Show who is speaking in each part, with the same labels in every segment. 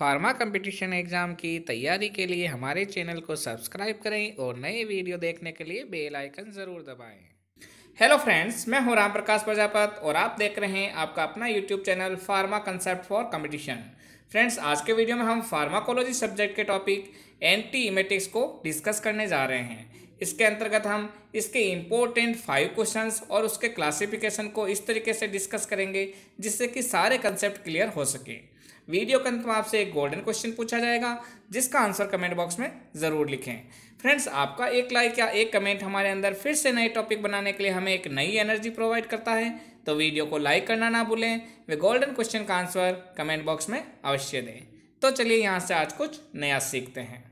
Speaker 1: pharma competition exam की तैयारी के लिए हमारे चैनल को सब्सक्राइब करें और नए वीडियो देखने के लिए बेल आइकन ज़रूर दबाएं हेलो फ्रेंड्स मैं हूं राम प्रकाश प्रजापत और आप देख रहे हैं आपका अपना YouTube channel pharma concept for competition friends आज के वीडियो में हम फार्माकोलॉजी सब्जेक्ट के टॉपिक एंटी इमेटिक्स को डिस्कस करने जा रहे हैं इसके अंतर्गत हम इसके इम्पोर्टेंट फाइव क्वेश्चंस और उसके क्लासिफिकेशन को इस तरीके से डिस्कस करेंगे जिससे कि सारे कंसेप्ट क्लियर हो सकें वीडियो के अंत में आपसे एक गोल्डन क्वेश्चन पूछा जाएगा जिसका आंसर कमेंट बॉक्स में ज़रूर लिखें फ्रेंड्स आपका एक लाइक या एक कमेंट हमारे अंदर फिर से नए टॉपिक बनाने के लिए हमें एक नई एनर्जी प्रोवाइड करता है तो वीडियो को लाइक करना ना भूलें वे गोल्डन क्वेश्चन का आंसर कमेंट बॉक्स में अवश्य दें तो चलिए यहाँ से आज कुछ नया सीखते हैं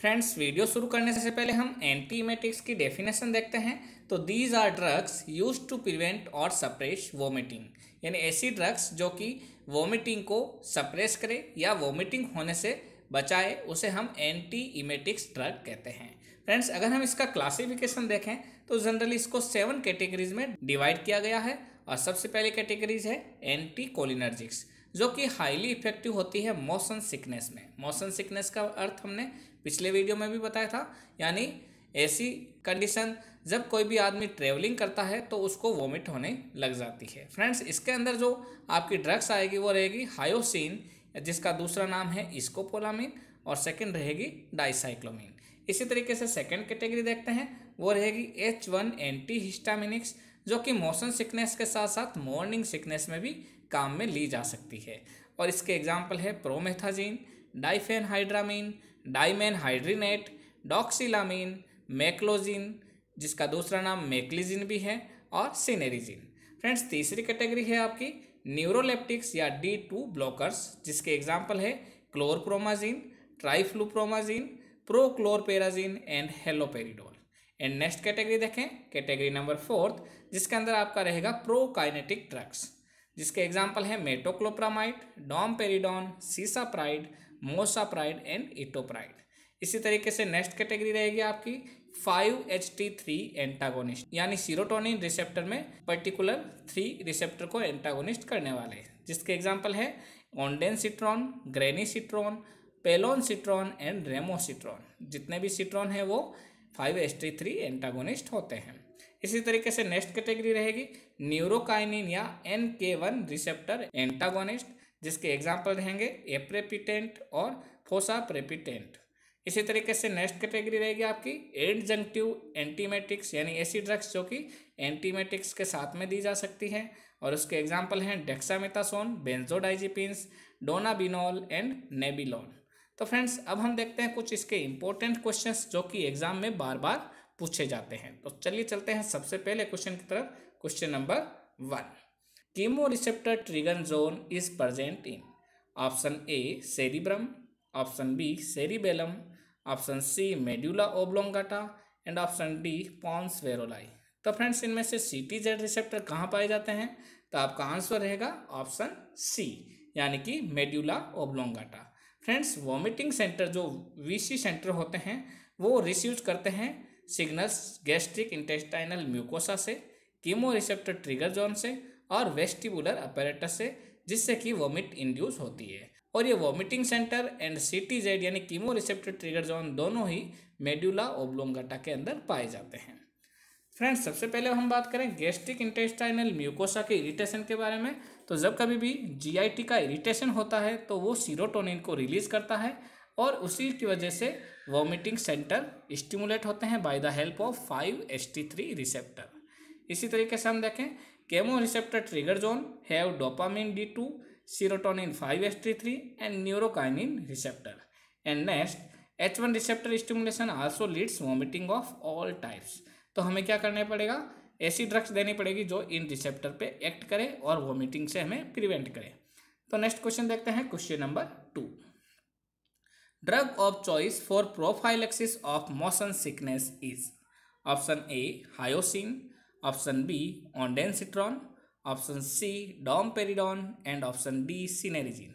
Speaker 1: फ्रेंड्स वीडियो शुरू करने से पहले हम एंटीमेटिक्स की डेफिनेशन देखते हैं तो these are drugs use to prevent और सप्रेस वोमिटिंग यानी ऐसी ड्रग्स जो कि वोमिटिंग को सप्रेस करे या वोमिटिंग होने से बचाए उसे हम एंटी इमेटिक्स ड्रग कहते हैं फ्रेंड्स अगर हम इसका क्लासिफिकेशन देखें तो जनरली इसको सेवन कैटेगरीज में डिवाइड किया गया है और सबसे पहले कैटेगरीज है एंटी कोलिनर्जिक्स जो कि हाईली इफेक्टिव होती है मोशन सिकनेस में मोशन सिकनेस का अर्थ हमने पिछले वीडियो में भी बताया था यानी ऐसी कंडीशन जब कोई भी आदमी ट्रेवलिंग करता है तो उसको वोमिट होने लग जाती है फ्रेंड्स इसके अंदर जो आपकी ड्रग्स आएगी वो रहेगी हायोसिन जिसका दूसरा नाम है इस्कोपोलामिन और सेकंड रहेगी डाइसाइक्लोमिन इसी तरीके से सेकंड कैटेगरी देखते हैं वो रहेगी एच वन एंटी हिस्टामिनिक्स जो कि मोशन सिकनेस के साथ साथ मॉर्निंग सिकनेस में भी काम में ली जा सकती है और इसके एग्जाम्पल है प्रोमेथाजीन डाइफेन हाइड्रामीन डाइमेन हाइड्रीनेट डॉक्सिलामीन मैक्लोजिन जिसका दूसरा नाम मेक्लिजिन भी है और सीनेरिजिन फ्रेंड्स तीसरी कैटेगरी है आपकी न्यूरोलेप्टिक्स या डी टू ब्लॉकर्स जिसके एग्जाम्पल है chlorpromazine triflupromazine prochlorperazine and haloperidol and next category देखें कैटेगरी नंबर फोर्थ जिसके अंदर आपका रहेगा प्रोकाइनेटिक ड्रग्स जिसके एग्जाम्पल हैं metoclopramide domperidone cisapride mosapride and itopride इसी तरीके से नेक्स्ट कैटेगरी रहेगी आपकी five H T three antagonist यानी सीरोटोनिन रिसेप्टर में पर्टिकुलर थ्री रिसेप्टर को एंटागोनिस्ट करने वाले जिसके एग्जाम्पल है ondansetron granisetron पेलोन citron and ramosetron जितने भी सिट्रॉन है वो five H T three antagonist होते हैं इसी तरीके से नेक्स्ट कैटेगरी रहेगी न्यूरोकाइनिन या N K one receptor antagonist जिसके एग्जाम्पल रहेंगे एप्रेपिटेंट और फोसा प्रेपिटेंट इसी तरीके से नेक्स्ट कैटेगरी रहेगी आपकी एड जंक्टिव एंटीमेटिक्स यानी ऐसी ड्रग्स जो कि एंटीमेटिक्स के साथ में दी जा सकती हैं और उसके एग्जाम्पल हैं dexamethasone benzodiazepines dronabinol and nabilone तो फ्रेंड्स अब हम देखते हैं कुछ इसके इंपॉर्टेंट क्वेश्चंस जो कि एग्जाम में बार बार पूछे जाते हैं तो चलिए चलते हैं सबसे पहले क्वेश्चन की तरफ question number one chemo receptor trigger zone is present in option A cerebrum option B cerebellum option C medulla oblongata and option D pons varolii तो फ्रेंड्स इनमें से सी टी जेड रिसेप्टर कहाँ पाए जाते हैं तो आपका आंसर रहेगा ऑप्शन सी यानी कि medulla oblongata friends vomiting centre जो वीसी सेंटर होते हैं वो रिस्यूज करते हैं सिग्नल्स गैस्ट्रिक इंटेस्टाइनल म्यूकोसा से कीमो रिसेप्टर ट्रिगर जोन से और वेस्टिबुलर अपेरेटस से जिससे कि वोमिट इंड्यूस होती है और ये vomiting centre and C T Z यानी कीमो रिसेप्टर ट्रिगर जोन दोनों ही मेड्यूला ओब्लोंगाटा के अंदर पाए जाते हैं फ्रेंड्स सबसे पहले हम बात करें गैस्ट्रिक इंटेस्टाइनल म्यूकोसा के इरिटेशन के बारे में तो जब कभी भी जीआईटी का इरिटेशन होता है तो वो सीरोटोनिन को रिलीज करता है और उसी की वजह से वॉमिटिंग सेंटर स्टिमुलेट होते हैं by the help of five S T three receptor इसी तरीके से हम देखें chemo receptor trigger zone have dopamine D two serotonin five S T three and neurokinin receptor and next H one receptor stimulation also leads vomiting of all types तो हमें क्या करना पड़ेगा ऐसी ड्रग्स देनी पड़ेगी जो इन रिसेप्टर पे एक्ट करे और वॉमिटिंग से हमें प्रिवेंट करे तो नेक्स्ट क्वेश्चन देखते हैं question number two of choice for for prophylaxis of motion sickness is option A hyoscine option B ondansetron option C peridone and option D cinnarizine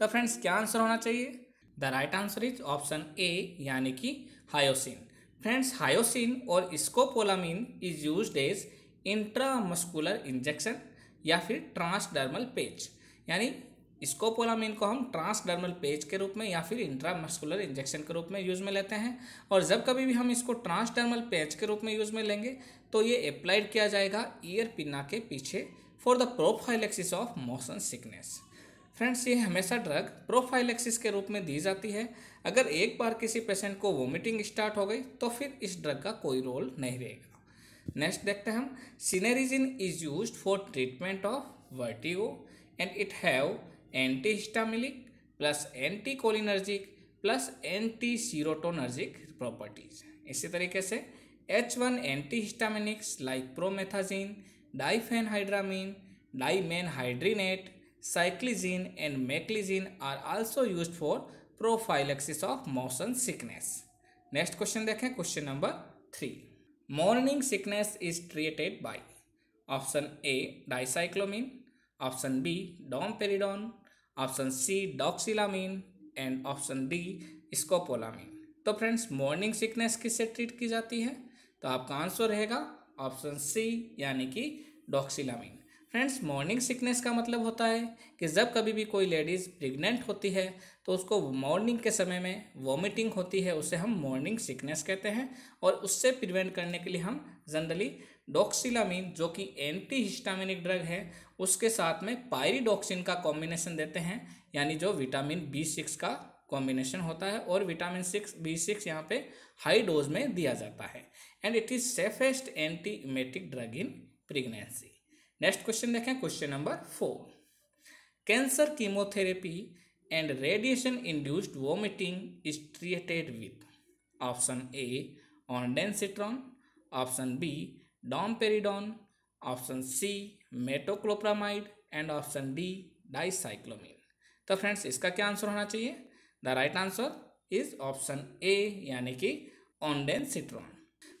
Speaker 1: तो फ्रेंड्स क्या आंसर होना चाहिए the right answer is option A यानी कि hyoscine friends hyoscine और scopolamine is use as intramuscular injection या फिर transdermal पेच यानी स्कोपोलामीन को हम ट्रांसडर्मल पेज के रूप में या फिर इंट्रामस्कुलर इंजेक्शन के रूप में यूज़ में लेते हैं और जब कभी भी हम इसको ट्रांसडर्मल पेज के रूप में यूज़ में लेंगे तो ये अप्लाइड किया जाएगा ईयर पिन्ना के पीछे for the prophylaxis of motion sickness friends ये हमेशा ड्रग प्रोफाइलेक्सिस के रूप में दी जाती है अगर एक बार किसी पेशेंट को वोमिटिंग स्टार्ट हो गई तो फिर इस ड्रग का कोई रोल नहीं रहेगा नेक्स्ट देखते हैं हम cinnarizine is use for treatment of vertigo and it have antihistaminic plus anti anticholinergic plus anti serotonergic properties इसी तरीके से H one anti histaminics like promethazine diphenhydramine dimenhydrinate cyclizine and meclizine are also use for prophylaxis of motion sickness next question देखें question number three morning sickness is treated by option A dicyclomine option B domperidone option C doxylamine and option D scopolamine तो friends morning sickness किससे treat की जाती है तो आपका answer रहेगा option C यानी कि डॉक्सिलामीन फ्रेंड्स मॉर्निंग सिकनेस का मतलब होता है कि जब कभी भी कोई लेडीज़ प्रेग्नेंट होती है तो उसको मॉर्निंग के समय में वॉमिटिंग होती है उसे हम मॉर्निंग सिकनेस कहते हैं और उससे प्रिवेंट करने के लिए हम जनरली डॉक्सिलामिन जो कि एंटी हिस्टामिनिक ड्रग है उसके साथ में पायरीडोक्सिन का कॉम्बिनेशन देते हैं यानी जो विटामिन बी सिक्स का कॉम्बिनेशन होता है और विटामिन सिक्स बी सिक्स यहाँ पे हाई डोज में दिया जाता है and it is safest anti emetic drug in pregnancy next question देखें question number four cancer chemotherapy and radiation induced vomiting is treated with option A dansetron option B peridone option C metoclopramide and option D dicyclomine तो friends इसका क्या answer होना चाहिए the right answer is option A यानी कि ऑनडेन citron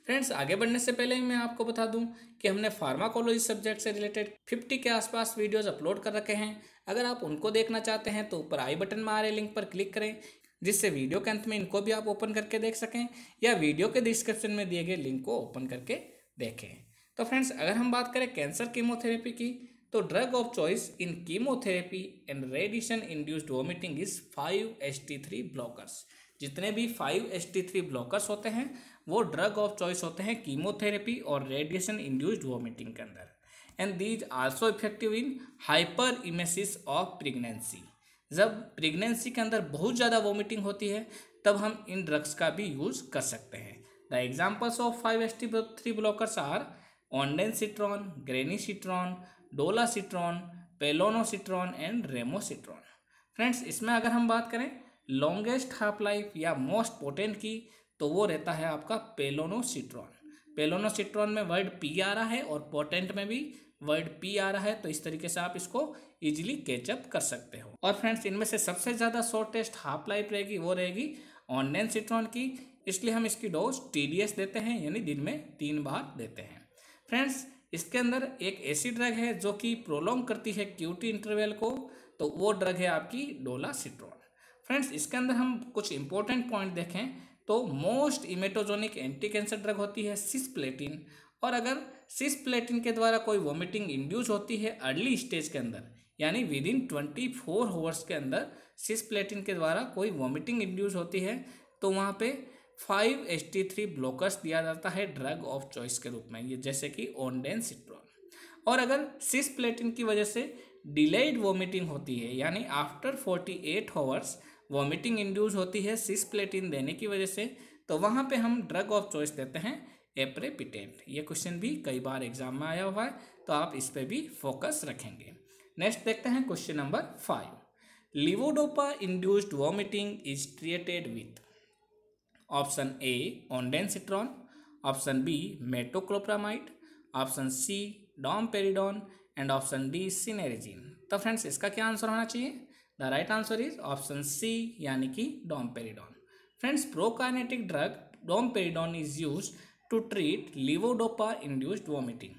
Speaker 1: friends आगे बढ़ने से पहले ही मैं आपको बता दूं कि हमने फार्माकोलॉजी सब्जेक्ट से रिलेटेड 50 के आसपास वीडियोस अपलोड कर रखे हैं अगर आप उनको देखना चाहते हैं तो ऊपर आई बटन में आ रहे लिंक पर क्लिक करें जिससे वीडियो के अंत में इनको भी आप ओपन करके देख सकें या वीडियो के डिस्क्रिप्शन में दिए गए लिंक को ओपन करके देखें तो फ्रेंड्स अगर हम बात करें कैंसर कीमोथेरेपी की तो drug of choice in chemotherapy and radiation induced vomiting is five S T three blockers जितने भी five S T three blockers होते हैं वो ड्रग ऑफ चॉइस होते हैं कीमोथेरेपी और रेडिएशन इंड्यूस्ड वोमिटिंग के अंदर and these also effective in hyperemesis of pregnancy जब प्रेगनेंसी के अंदर बहुत ज़्यादा वॉमिटिंग होती है तब हम इन ड्रग्स का भी यूज़ कर सकते हैं the examples of five S T three blockers are ondansetron granisetron dolasetron palonosetron and ramosetron friends इसमें अगर हम बात करें लॉन्गेस्ट हाफ लाइफ या मोस्ट पोटेंट की तो वो रहता है आपका पेलोनोसिट्रॉन पेलोनोसिट्रॉन में वर्ड पी आ रहा है और पोटेंट में भी वर्ड पी आ रहा है तो इस तरीके से आप इसको इजीली कैचअप कर सकते हो और फ्रेंड्स इनमें से सबसे ज़्यादा शॉर्ट टेस्ट हाफ लाइफ रहेगी वो रहेगी ऑनलाइन सिट्रॉन की इसलिए हम इसकी डोज टी देते हैं यानी दिन में तीन बार देते हैं फ्रेंड्स इसके अंदर एक ऐसी ड्रग है जो कि प्रोलोंग करती है क्यूटी इंटरवेल को तो वो ड्रग है आपकी डोला सिट्रॉन फ्रेंड्स इसके अंदर हम कुछ इंपॉर्टेंट पॉइंट देखें तो most emetogenic anti cancer drug होती है सिसप्लेटिन और अगर सिसप्लेटिन के द्वारा कोई वॉमिटिंग इंड्यूस होती है अर्ली स्टेज के अंदर यानी within twenty four hours के अंदर सिसप्लेटिन के द्वारा कोई वॉमिटिंग इंड्यूस होती है तो वहाँ पे five H T three blockers दिया जाता है ड्रग ऑफ चॉइस के रूप में ये जैसे कि ओनडेन सिट्रॉन और अगर सिस प्लेटिन की वजह से डिलेड वॉमिटिंग होती है यानी after forty eight hours vomiting induce होती है सिस्प्लेटिन देने की वजह से तो वहाँ पे हम ड्रग ऑफ चॉइस देते हैं एप्रेपिटेंट ये क्वेश्चन भी कई बार एग्जाम में आया हुआ है तो आप इस पर भी फोकस रखेंगे नेक्स्ट देखते हैं question number five levodopa induced vomiting is treated with option A ondansetron option B metoclopramide option C peridone and option D cinnarizine तो फ्रेंड्स इसका क्या आंसर होना चाहिए the right answer is option C यानी कि domperidone friends prokinetic drug domperidone is use to treat levodopa induced vomiting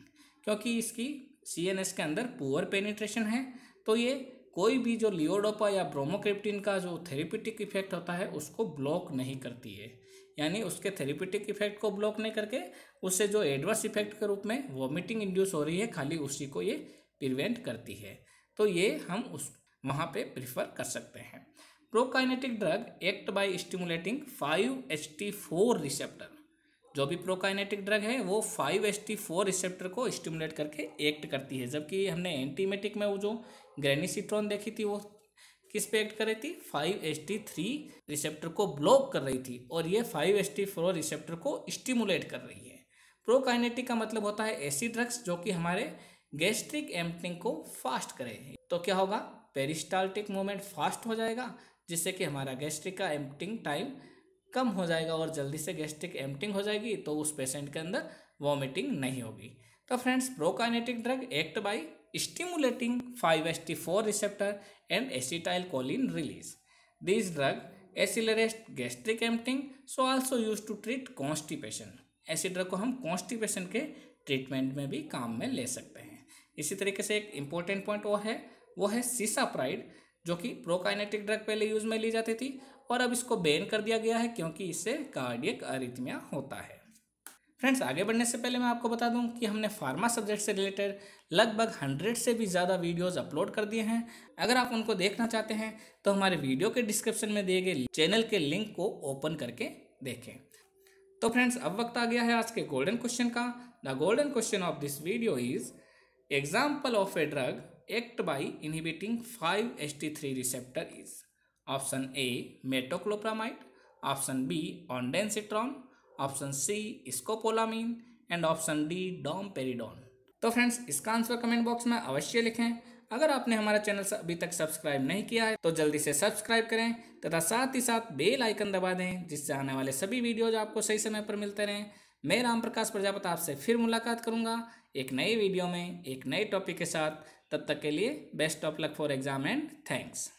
Speaker 1: क्योंकि इसकी C N S के अंदर पुअर पेनिट्रेशन है तो ये कोई भी जो लियोडोपा या ब्रोमोक्रिप्टिन का जो थेरेपिटिक इफेक्ट होता है उसको ब्लॉक नहीं करती है यानी उसके थेरेपिटिक इफेक्ट को ब्लॉक नहीं करके उससे जो एडवर्स इफेक्ट के रूप में वॉमिटिंग इंड्यूस हो रही है खाली उसी को ये प्रिवेंट करती है तो ये हम उस वहाँ पे प्रिफर कर सकते हैं prokinetic drug act by stimulating five H T four receptor जो भी प्रोकाइनेटिक ड्रग है वो five H T four receptor को स्टिमुलेट करके एक्ट करती है जबकि हमने एंटीमेटिक में वो जो ग्रेनिसिट्रॉन देखी थी वो किस पे एक्ट कर रही थी five H T three receptor को ब्लॉक कर रही थी और ये five H T four receptor को स्टिमुलेट कर रही है प्रोकाइनेटिक का मतलब होता है ऐसी ड्रग्स जो कि हमारे गैस्ट्रिक एम्पटिंग को फास्ट करे तो क्या होगा पेरिस्टाल्टिक मूवमेंट फास्ट हो जाएगा जिससे कि हमारा गैस्ट्रिक का एम्पटिंग टाइम कम हो जाएगा और जल्दी से गैस्ट्रिक एम्पटिंग हो जाएगी तो उस पेशेंट के अंदर वॉमिटिंग नहीं होगी तो friends prokinetic drug act by stimulating five S T four receptor and acetylcholine release this drug एसिलरेस्ट gastric emptying so also use to treat constipation ऐसी ड्रग को हम कॉन्स्टिपेशन के ट्रीटमेंट में भी काम में ले सकते हैं इसी तरीके से एक इम्पोर्टेंट पॉइंट वो है वो है सीसाप्राइड जो कि प्रोकाइनेटिक ड्रग पहले यूज में ली जाती थी और अब इसको बैन कर दिया गया है क्योंकि इससे कार्डियक अरिथमिया होता है फ्रेंड्स आगे बढ़ने से पहले मैं आपको बता दूं कि हमने फार्मा सब्जेक्ट से रिलेटेड लगभग हंड्रेड से भी ज़्यादा वीडियोस अपलोड कर दिए हैं अगर आप उनको देखना चाहते हैं तो हमारे वीडियो के डिस्क्रिप्शन में दिए गए चैनल के लिंक को ओपन करके देखें तो फ्रेंड्स अब वक्त आ गया है आज के गोल्डन क्वेश्चन का the golden question of this video is example of a drug act by inhibiting 5-HT3 receptor is option A metoclopramide, option B ondansetron, option C scopolamine and option D domperidone तो friends इसका answer comment box में अवश्य लिखें अगर आपने हमारा channel अभी तक सब्सक्राइब नहीं किया है तो जल्दी से सब्सक्राइब करें तथा साथ ही साथ बेल आइकन दबा दें जिससे आने वाले सभी वीडियोज आपको सही समय पर मिलते रहें मैं राम प्रकाश प्रजापत आपसे फिर मुलाकात करूंगा एक नए वीडियो में एक नए टॉपिक के साथ तब तक के लिए best of luck for exam and thanks